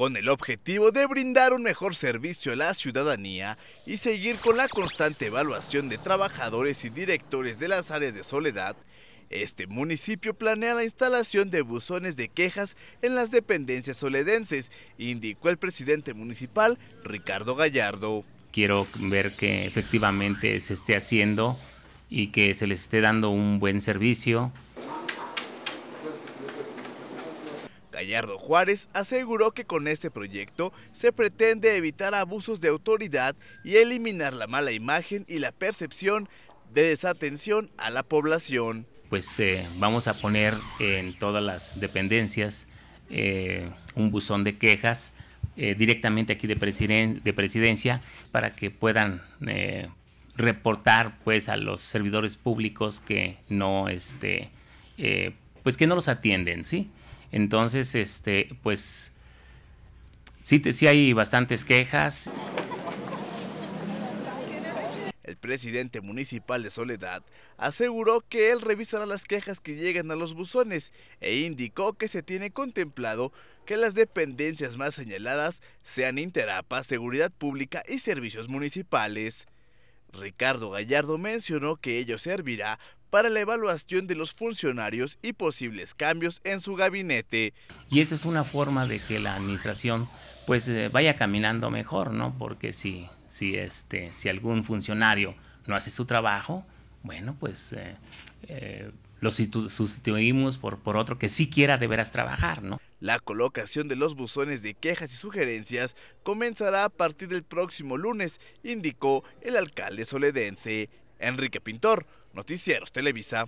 con el objetivo de brindar un mejor servicio a la ciudadanía y seguir con la constante evaluación de trabajadores y directores de las áreas de soledad, este municipio planea la instalación de buzones de quejas en las dependencias soledenses, indicó el presidente municipal Ricardo Gallardo. Quiero ver que efectivamente se esté haciendo y que se les esté dando un buen servicio, Gallardo Juárez aseguró que con este proyecto se pretende evitar abusos de autoridad y eliminar la mala imagen y la percepción de desatención a la población. Pues eh, vamos a poner en todas las dependencias eh, un buzón de quejas eh, directamente aquí de, de, presidencia para que puedan reportar pues a los servidores públicos que no este pues que no los atienden, ¿sí? Entonces, este, pues sí, sí hay bastantes quejas. El presidente municipal de Soledad aseguró que él revisará las quejas que llegan a los buzones e indicó que se tiene contemplado que las dependencias más señaladas sean Interapa, Seguridad Pública y Servicios Municipales. Ricardo Gallardo mencionó que ello servirá para la evaluación de los funcionarios y posibles cambios en su gabinete. Y esa es una forma de que la administración pues eh, vaya caminando mejor, ¿no? Porque si, si, este, si algún funcionario no hace su trabajo, bueno, pues eh, eh, lo sustituimos por, por otro que sí quiera de trabajar, ¿no? La colocación de los buzones de quejas y sugerencias comenzará a partir del próximo lunes, indicó el alcalde soledense. Enrique Pintor, Noticieros Televisa.